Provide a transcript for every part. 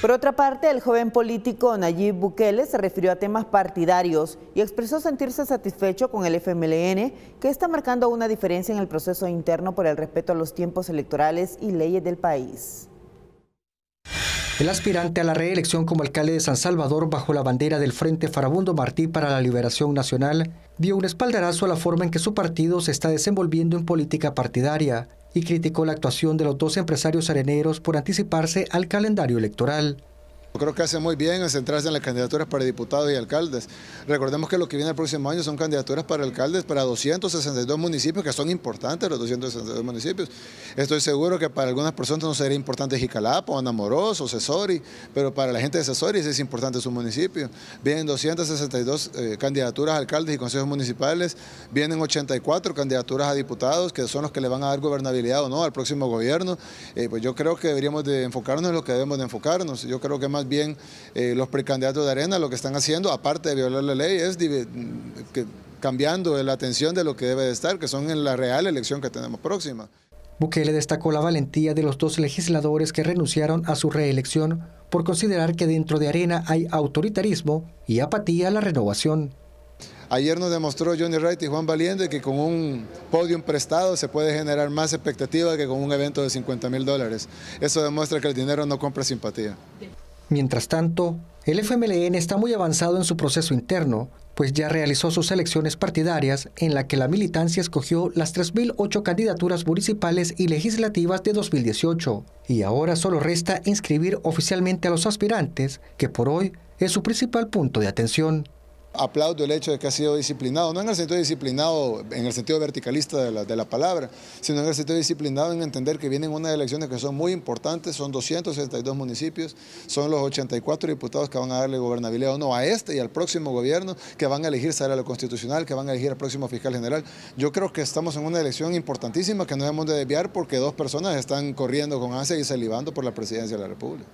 Por otra parte, el joven político Nayib Bukele se refirió a temas partidarios y expresó sentirse satisfecho con el FMLN, que está marcando una diferencia en el proceso interno por el respeto a los tiempos electorales y leyes del país. El aspirante a la reelección como alcalde de San Salvador bajo la bandera del Frente Farabundo Martí para la Liberación Nacional dio un espaldarazo a la forma en que su partido se está desenvolviendo en política partidaria, y criticó la actuación de los dos empresarios areneros por anticiparse al calendario electoral creo que hace muy bien centrarse en las candidaturas para diputados y alcaldes. Recordemos que lo que viene el próximo año son candidaturas para alcaldes para 262 municipios, que son importantes los 262 municipios. Estoy seguro que para algunas personas no sería importante Jicalapo, Anamoroso, Sesori, pero para la gente de Sesori es importante su municipio. Vienen 262 eh, candidaturas a alcaldes y consejos municipales, vienen 84 candidaturas a diputados, que son los que le van a dar gobernabilidad o no al próximo gobierno. Eh, pues yo creo que deberíamos de enfocarnos en lo que debemos de enfocarnos. Yo creo que más bien eh, los precandidatos de arena lo que están haciendo, aparte de violar la ley, es cambiando la atención de lo que debe de estar, que son en la real elección que tenemos próxima. Bukele destacó la valentía de los dos legisladores que renunciaron a su reelección por considerar que dentro de Arena hay autoritarismo y apatía a la renovación. Ayer nos demostró Johnny Wright y Juan Valiente que con un podium prestado se puede generar más expectativa que con un evento de 50 mil dólares. Eso demuestra que el dinero no compra simpatía. Mientras tanto, el FMLN está muy avanzado en su proceso interno, pues ya realizó sus elecciones partidarias en la que la militancia escogió las 3.008 candidaturas municipales y legislativas de 2018, y ahora solo resta inscribir oficialmente a los aspirantes, que por hoy es su principal punto de atención aplaudo el hecho de que ha sido disciplinado, no en el sentido disciplinado, en el sentido verticalista de la, palabra, sino en el sentido disciplinado en entender que vienen unas elecciones que son muy importantes, son 262 municipios, son los 84 diputados que van a darle gobernabilidad o no a este y al próximo gobierno, que van a elegir lo constitucional, que van a elegir al próximo fiscal general. Yo creo que estamos en una elección importantísima que no debemos de desviar porque dos personas están corriendo con ansia y salivando por la presidencia de la República.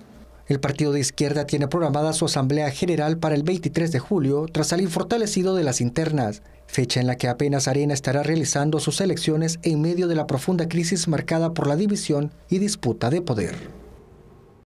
El partido de izquierda tiene programada su asamblea general para el 23 de julio tras salir fortalecido de las internas, fecha en la que apenas Arena estará realizando sus elecciones en medio de la profunda crisis marcada por la división y disputa de poder.